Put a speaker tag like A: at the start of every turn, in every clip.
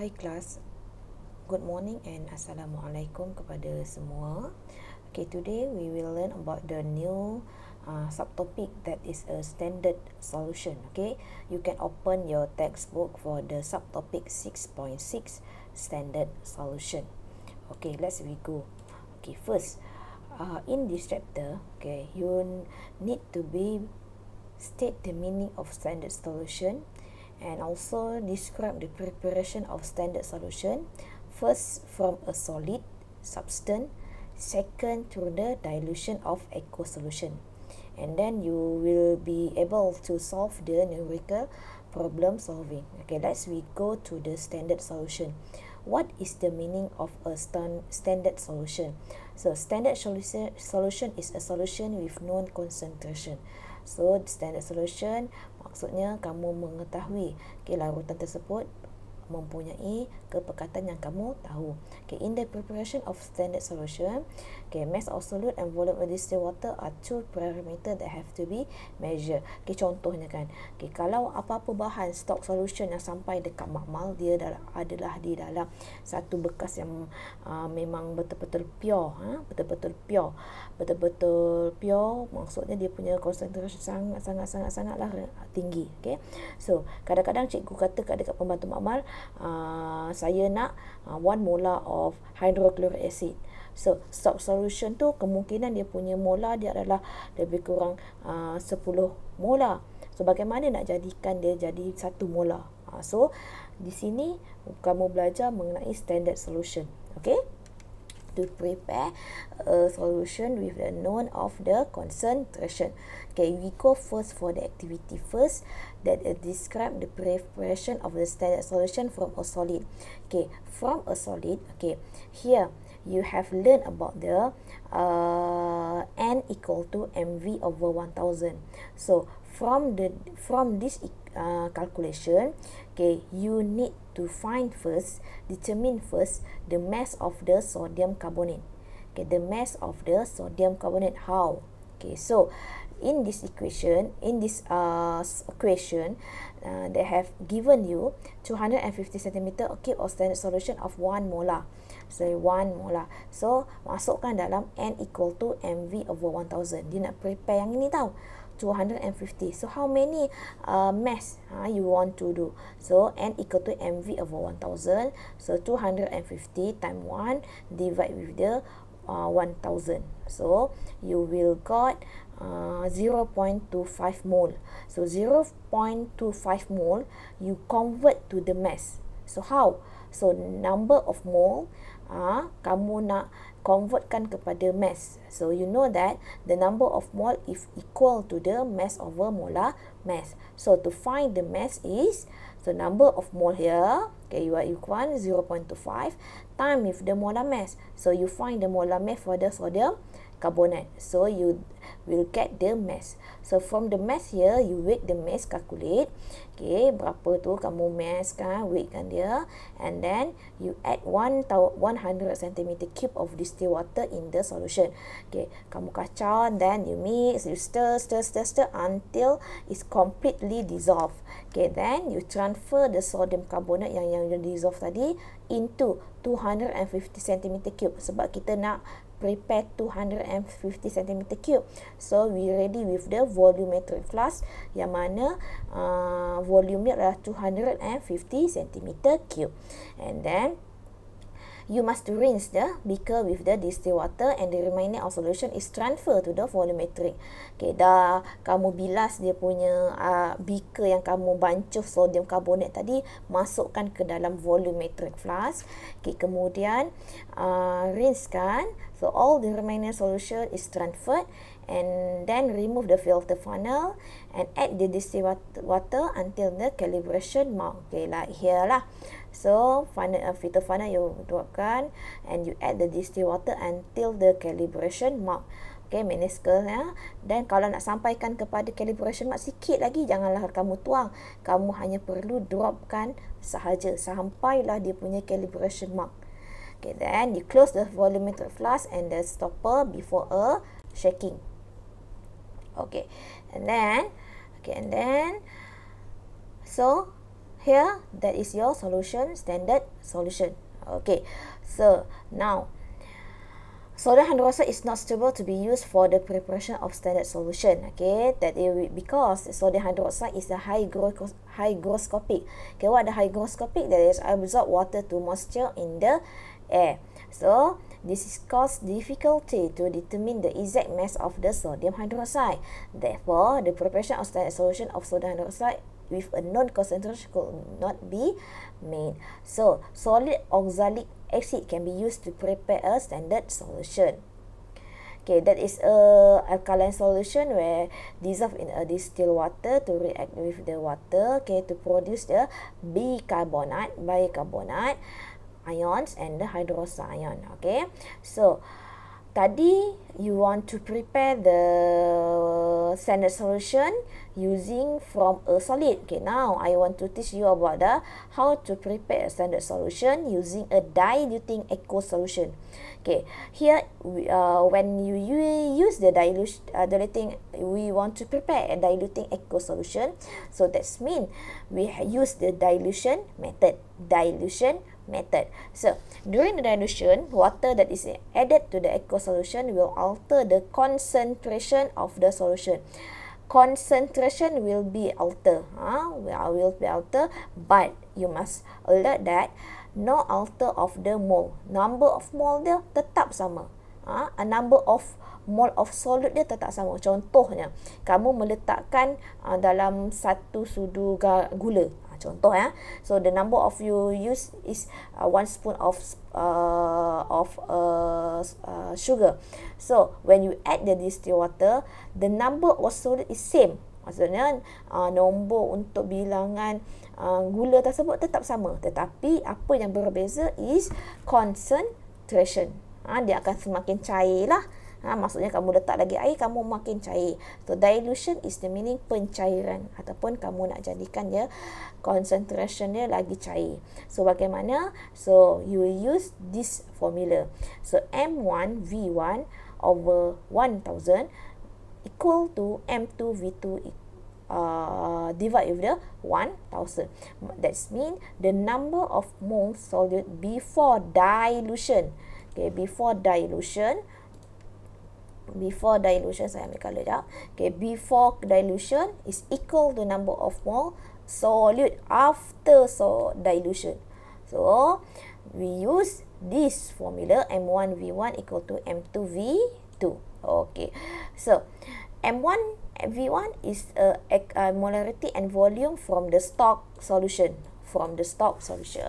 A: Hai kelas. Good morning and assalamualaikum kepada semua. Okay, today we will learn about the new uh, subtopic that is a standard solution, okay? You can open your textbook for the subtopic 6.6 standard solution. Okay, let's we go. Okay, first uh, in this chapter, okay, you need to be state the meaning of standard solution and also describe the preparation of standard solution first from a solid substance second through the dilution of echo solution and then you will be able to solve the numerical problem solving okay let's we go to the standard solution what is the meaning of a st standard solution so standard solution solution is a solution with known concentration so standard solution Maksudnya kamu mengetahui okay, larutan tersebut mempunyai kepekatan yang kamu tahu. Okay, in the preparation of standard solution, okay, mass of solute and volume of distilled water are two parameters that have to be measured. Okay, contohnya kan, okay, kalau apa-apa bahan stock solution yang sampai dekat makmal, dia adalah di dalam satu bekas yang uh, memang betul-betul pure, ha? betul-betul pure, betul-betul pure, maksudnya dia punya konsentrasi sangat-sangat-sangat-sangatlah tinggi. Okay? So, kadang-kadang cikgu kata kat dekat pembantu makmal, uh, saya nak uh, one molar of hydrochloric acid. So, stock solution tu kemungkinan dia punya molar dia adalah lebih kurang uh, 10 molar. So, bagaimana nak jadikan dia jadi satu molar? Uh, so, di sini kamu belajar mengenai standard solution. Okay? to prepare a solution with the known of the concentration. Okay, we go first for the activity first that uh, describe the preparation of the standard solution from a solid. Okay, from a solid, okay, here you have learned about the uh, N equal to MV over one thousand. So, from the from this uh, calculation okay you need to find first determine first the mass of the sodium carbonate okay the mass of the sodium carbonate how okay so in this equation in this uh, equation uh, they have given you 250 cm okay or standard solution of 1 molar say so, 1 molar so masukkan dalam n equal to mv over 1000 dia nak prepare yang ini tau 250. So how many uh, mass uh, ha, you want to do? So n equal to mv over 1000. So 250 times 1 divide with the uh, 1000. So you will got uh, 0.25 mole. So 0.25 mole you convert to the mass. So how? So number of mole ah uh, kamu nak convertkan kepada mass. So you know that the number of mole is equal to the mass over molar mass. So to find the mass is the number of mole here. Okay, you are equal 0.25 time with the molar mass. So you find the molar mass for the sodium carbonate. So you will get the mass. So from the mass here, you weight the mass calculate. Okay, berapa tu kamu mass kan, weight kan dia. And then you add 100 cm cube of distilled water in the solution. Okay, kamu kacau and then you mix, you stir, stir, stir, stir until it's completely dissolved. Okay, then you transfer the sodium carbonate yang yang dissolved tadi into 250 cm cube sebab kita nak prepare 250 cm cube. So we ready with the volumetric flux yang mana uh, volume dia adalah 250 cm cube. And then you must rinse the beaker with the distilled water and the remaining of solution is transferred to the volumetric. Okay, dah kamu bilas dia punya uh, beaker yang kamu bancuh sodium carbonate tadi, masukkan ke dalam volumetric flask. Okay, kemudian uh, ah, rinse kan. So, all the remaining solution is transferred and then remove the filter funnel and add the distilled water until the calibration mark. Okay, like here lah. So final uh, filter final you dropkan and you add the distilled water until the calibration mark. Okay, meniscus ya. Dan kalau nak sampaikan kepada calibration mark sikit lagi, janganlah kamu tuang. Kamu hanya perlu dropkan sahaja sampailah dia punya calibration mark. Okay, then you close the volumetric flask and the stopper before a shaking. Okay, and then, okay, and then, so, here that is your solution standard solution okay so now sodium hydroxide is not suitable to be used for the preparation of standard solution okay that it will, because sodium hydroxide is a hygro, hygroscopic okay what the hygroscopic that is absorb water to moisture in the air so this is cause difficulty to determine the exact mass of the sodium hydroxide. Therefore, the preparation of standard solution of sodium hydroxide with a non-concentrated should not be made. So, solid oxalic acid can be used to prepare a standard solution. Okay, that is a alkaline solution where dissolve in a distilled water to react with the water okay, to produce the bicarbonate, bicarbonate ions and the hydroxide ion. Okay, so tadi you want to prepare the standard solution using from a solid okay now i want to teach you about the how to prepare a standard solution using a diluting echo solution okay here we, uh, when you, you use the dilute, uh, diluting we want to prepare a diluting echo solution so that's mean we ha-, use the dilution method dilution method. So, during the dilution, water that is added to the aqueous solution will alter the concentration of the solution. Concentration will be altered, ah, ha, will be altered, but you must alert that no alter of the mole. Number of mole dia tetap sama. Ah, a number of mole of solute dia tetap sama. Contohnya, kamu meletakkan uh, dalam satu sudu gula. Ha, contoh ya so the number of you use is uh, one spoon of uh, of uh, uh, sugar so when you add the distilled water the number of solid is same maksudnya uh, nombor untuk bilangan uh, gula tersebut tetap sama tetapi apa yang berbeza is concentration ha, dia akan semakin cair lah ha, maksudnya kamu letak lagi air kamu makin cair so dilution is the meaning pencairan ataupun kamu nak jadikan dia concentration dia lagi cair so bagaimana so you will use this formula so m1 v1 over 1000 equal to m2 v2 equal Uh, divide with the 1000 that's mean the number of moles solute before dilution okay before dilution before dilution saya ambil color jap. Okay, before dilution is equal to number of mole solute after so dilution. So we use this formula m1 v1 equal to m2 v2. Okay. So m1 v1 is a, a, a molarity and volume from the stock solution. From the stock solution,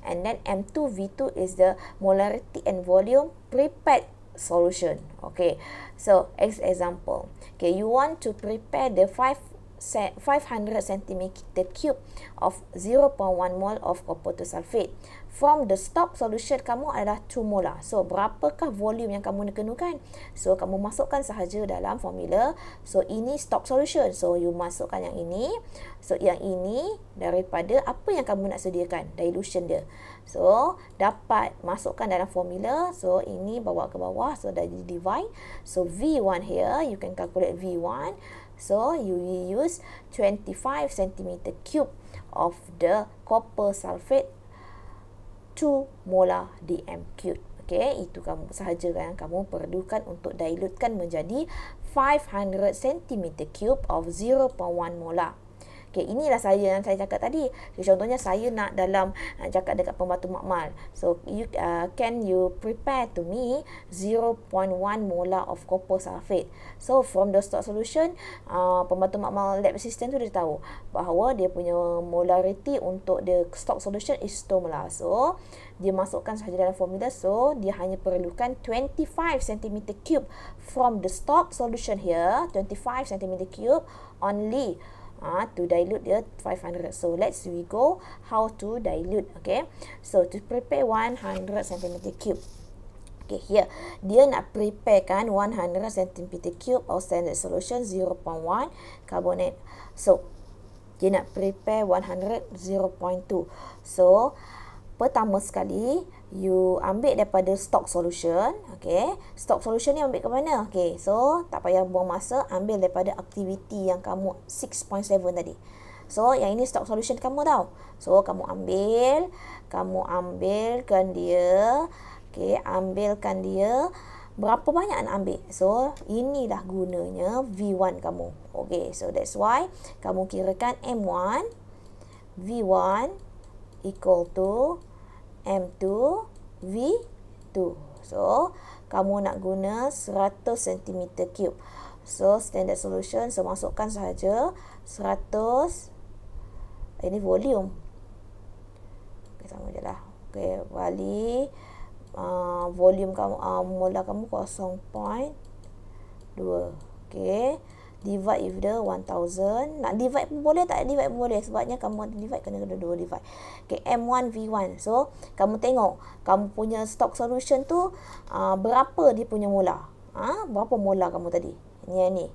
A: and then m2 v2 is the molarity and volume prepared solution. Okay, so as example, okay, you want to prepare the five five hundred centimeter cube of zero point one mole of copper sulfate from the stock solution kamu adalah 2 molar. So, berapakah volume yang kamu nak kenakan? So, kamu masukkan sahaja dalam formula. So, ini stock solution. So, you masukkan yang ini. So, yang ini daripada apa yang kamu nak sediakan. Dilution dia. So, dapat masukkan dalam formula. So, ini bawa ke bawah. So, dah divide. So, V1 here. You can calculate V1. So, you use 25 cm3 of the copper sulfate 2 Mola DM Cute. Okay, itu kamu sahaja yang kamu perlukan untuk dilutkan menjadi 500 cm3 of 0.1 molar. Okay, inilah saya yang saya cakap tadi. Okay, contohnya saya nak dalam uh, cakap dekat pembantu makmal. So you uh, can you prepare to me 0.1 molar of copper sulfate. So from the stock solution, uh, pembantu makmal lab assistant tu dia tahu bahawa dia punya molarity untuk the stock solution is 2 molar. So dia masukkan sahaja dalam formula so dia hanya perlukan 25 cm cube from the stock solution here 25 cm cube only uh, to dilute the 500. So let's we go how to dilute. Okay. So to prepare 100 centimeter cube. Okay, here dia nak prepare kan 100 cm cube of standard solution 0.1 carbonate. So dia nak prepare 100 0.2. So pertama sekali you ambil daripada stock solution okay stock solution ni ambil ke mana okay so tak payah buang masa ambil daripada aktiviti yang kamu 6.7 tadi so yang ini stock solution kamu tau so kamu ambil kamu ambilkan dia okay ambilkan dia berapa banyak nak ambil so inilah gunanya V1 kamu okay so that's why kamu kirakan M1 V1 equal to M2, V2. So, kamu nak guna 100 cm3. So, standard solution, saya masukkan sahaja 100, eh, ini volume. Okay, sama je lah. Okay, wali uh, ah, volume kamu, uh, ah, mula kamu 0.2. Okay divide with the 1000 nak divide pun boleh tak divide pun boleh sebabnya kamu ada divide kena kena dua divide okay, M1 V1 so kamu tengok kamu punya stock solution tu uh, berapa dia punya mula ha? Ah, berapa mula kamu tadi ni ni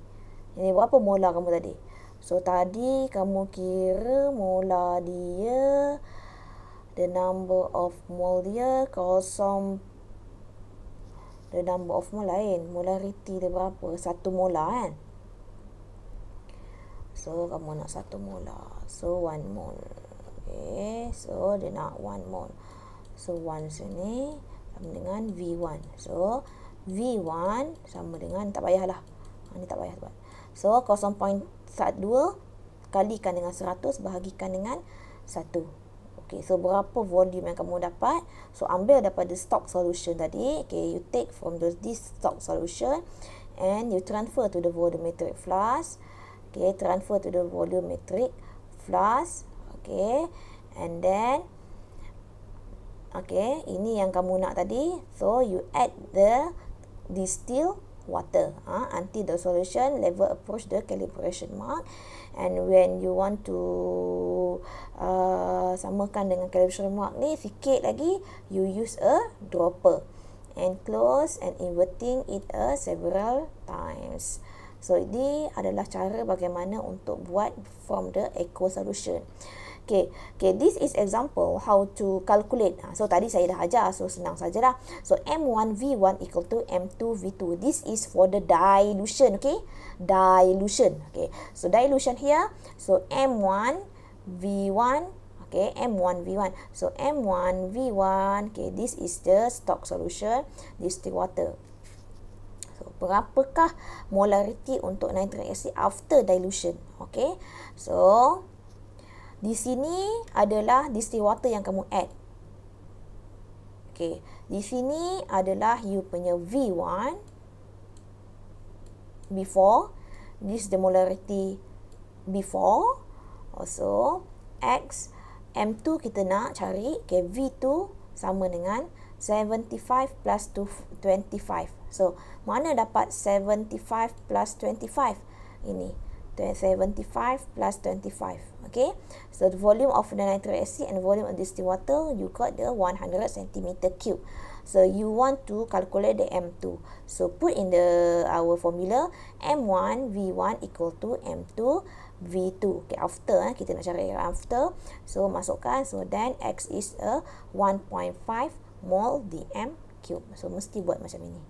A: ni berapa mula kamu tadi so tadi kamu kira mula dia the number of mole dia kosong the number of mole lain molarity dia berapa satu mola kan So kamu nak satu mula So one mole okay. So dia nak one mole So one sini Sama dengan V1 So V1 sama dengan Tak lah, Ini ha, tak payah sebab So 0.2 Kalikan dengan 100 Bahagikan dengan 1 okay. So berapa volume yang kamu dapat So ambil daripada stock solution tadi okay. You take from the, this stock solution And you transfer to the volumetric flask okay transfer to the volumetric flask. okay and then okay ini yang kamu nak tadi so you add the distilled water ah ha, until the solution level approach the calibration mark and when you want to uh, samakan dengan calibration mark ni sikit lagi you use a dropper and close and inverting it a several times So ini adalah cara bagaimana untuk buat from the echo solution. Okay, okay, this is example how to calculate. Ah, so tadi saya dah ajar, so senang sajalah. So M1V1 equal to M2V2. This is for the dilution, okay? Dilution, okay. So dilution here, so M1V1, okay, M1V1. So M1V1, okay, this is the stock solution, This the water berapakah molariti untuk nitric acid after dilution. Okay. So, di sini adalah distilled water yang kamu add. Okay. Di sini adalah you punya V1 before. This the molarity before. Also, X, M2 kita nak cari. Okay, V2 sama dengan 0.5. 75 plus 25. So, mana dapat 75 plus 25? Ini. 75 plus 25. Okay. So, the volume of the nitric acid and volume of distilled water, you got the 100 cm cube. So, you want to calculate the M2. So, put in the our formula, M1 V1 equal to M2 V2. Okay, after, eh, kita nak cari after. So, masukkan. So, then X is a 1.5 cm mol dm cube. So mesti buat macam ini.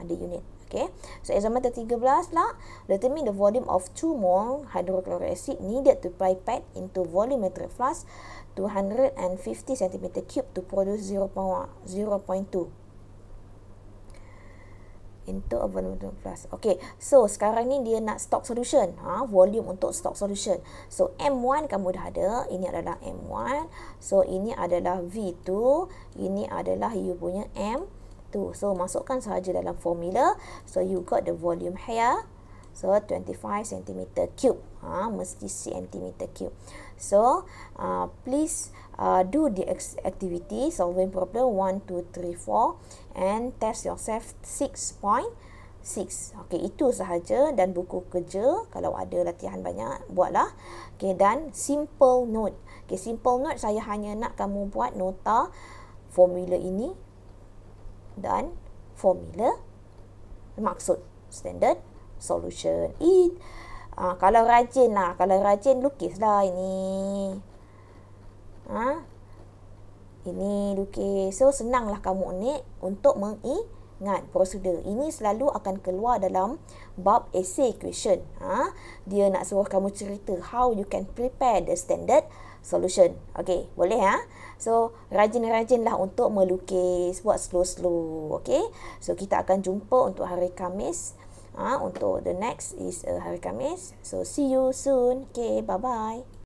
A: Ada unit. Okay. So example 13 lah. Determine the volume of 2 mol hydrochloric acid needed to pipette into volumetric flask 250 cm cube to produce 0.2. Untuk a volume plus. Okay, so sekarang ni dia nak stock solution. Ha? Volume untuk stock solution. So, M1 kamu dah ada. Ini adalah M1. So, ini adalah V2. Ini adalah you punya M2. So, masukkan sahaja dalam formula. So, you got the volume here. So, 25 cm3. Ha? Mesti cm3. So, uh, please uh, do the activity solving problem 1 2 3 4 and test yourself 6.6 okey itu sahaja dan buku kerja kalau ada latihan banyak buatlah okey dan simple note okey simple note saya hanya nak kamu buat nota formula ini dan formula maksud standard solution it Ha, uh, kalau rajin lah, kalau rajin lukis lah ini ini lukis. So senanglah kamu ni untuk mengingat prosedur. Ini selalu akan keluar dalam bab essay question. Ha? Dia nak suruh kamu cerita how you can prepare the standard solution. Okay, boleh ya? Ha? So, rajin-rajinlah untuk melukis. Buat slow-slow. Okay, so kita akan jumpa untuk hari Kamis. Ha? Untuk the next is uh, hari Kamis. So, see you soon. Okay, bye-bye.